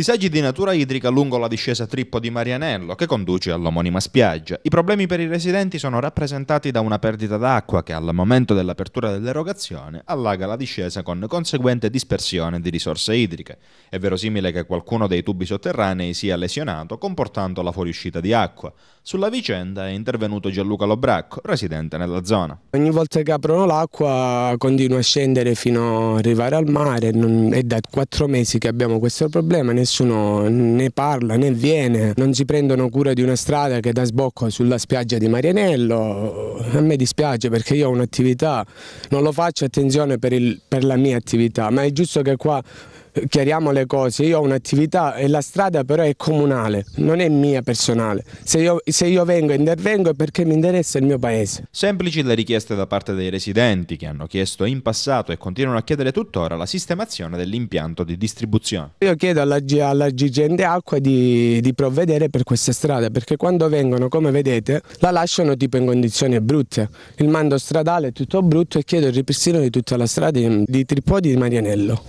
Disagi di natura idrica lungo la discesa Trippo di Marianello, che conduce all'omonima spiaggia. I problemi per i residenti sono rappresentati da una perdita d'acqua che al momento dell'apertura dell'erogazione allaga la discesa con conseguente dispersione di risorse idriche. È verosimile che qualcuno dei tubi sotterranei sia lesionato comportando la fuoriuscita di acqua. Sulla vicenda è intervenuto Gianluca Lobracco, residente nella zona. Ogni volta che aprono l'acqua continua a scendere fino ad arrivare al mare, è da quattro mesi che abbiamo questo problema, nessuno ne parla né viene, non si prendono cura di una strada che dà sbocco sulla spiaggia di Marianello, a me dispiace perché io ho un'attività, non lo faccio attenzione per, il, per la mia attività, ma è giusto che qua chiariamo le cose, io ho un'attività e la strada però è comunale, non è mia personale. Se io, se io vengo intervengo è perché mi interessa il mio paese. Semplici le richieste da parte dei residenti che hanno chiesto in passato e continuano a chiedere tuttora la sistemazione dell'impianto di distribuzione. Io chiedo alla, alla Gigente Acqua di, di provvedere per questa strada perché quando vengono, come vedete, la lasciano tipo in condizioni brutte. Il mando stradale è tutto brutto e chiedo il ripristino di tutta la strada di Tripodi di Marianello.